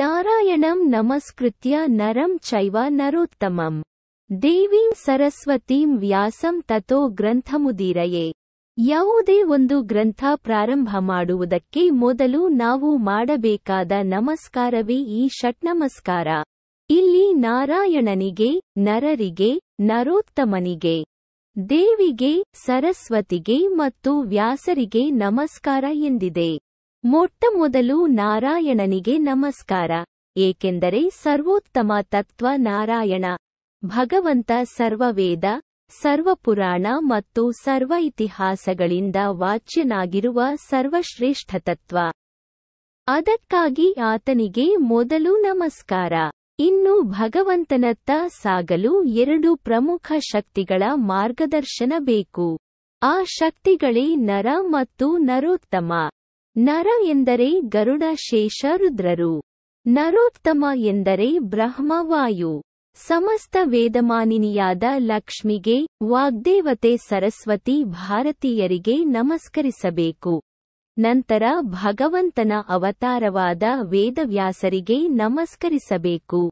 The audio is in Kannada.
ನಾರಾಯಣಂ ನಮಸ್ಕೃತ್ಯ ನರಂ ಚೈವ ನರೋತ್ತಮಂ ದೇವೀಂ ಸರಸ್ವತೀಂ ವ್ಯಾಸಂ ತತೋ ಗ್ರಂಥಮುದೀರಯೆ ಯಾವುದೇ ಒಂದು ಗ್ರಂಥ ಪ್ರಾರಂಭ ಮಾಡುವುದಕ್ಕೆ ಮೊದಲು ನಾವು ಮಾಡಬೇಕಾದ ನಮಸ್ಕಾರವೇ ಈ ಷಟ್ನಮಸ್ಕಾರ ಇಲ್ಲಿ ನಾರಾಯಣನಿಗೆ ನರರಿಗೆ ನರೋತ್ತಮನಿಗೆ ದೇವಿಗೆ ಸರಸ್ವತಿಗೆ ಮತ್ತು ವ್ಯಾಸರಿಗೆ ನಮಸ್ಕಾರ ಎಂದಿದೆ ಮೊಟ್ಟಮೊದಲು ನಾರಾಯಣನಿಗೆ ನಮಸ್ಕಾರ ಏಕೆಂದರೆ ಸರ್ವೋತ್ತಮ ತತ್ವ ನಾರಾಯಣ ಭಗವಂತ ಸರ್ವವೇದ ಸರ್ವಪುರಾಣ ಮತ್ತು ಸರ್ವ ಇತಿಹಾಸಗಳಿಂದ ವಾಚ್ಯನಾಗಿರುವ ಸರ್ವಶ್ರೇಷ್ಠ ತತ್ವ ಅದಕ್ಕಾಗಿ ಆತನಿಗೆ ಮೊದಲು ನಮಸ್ಕಾರ ಇನ್ನು ಭಗವಂತನತ್ತ ಸಾಗಲು ಎರಡು ಪ್ರಮುಖ ಶಕ್ತಿಗಳ ಮಾರ್ಗದರ್ಶನ ಬೇಕು ಆ ಶಕ್ತಿಗಳೇ ನರ ಮತ್ತು ನರೋತ್ತಮ ನರ ಎಂದರೆ ಗರುಡ ಶೇಷ ರುದ್ರರು ನರೋತ್ತಮ ಎಂದರೆ ಬ್ರಹ್ಮವಾಯು ಸಮಸ್ತ ವೇದಮಾನಿನಿಯಾದ ಲಕ್ಷ್ಮಿಗೆ ವಾಗ್ದೇವತೆ ಸರಸ್ವತಿ ಭಾರತೀಯರಿಗೆ ನಮಸ್ಕರಿಸಬೇಕು ನಂತರ ಭಗವಂತನ ಅವತಾರವಾದ ವೇದವ್ಯಾಸರಿಗೆ ನಮಸ್ಕರಿಸಬೇಕು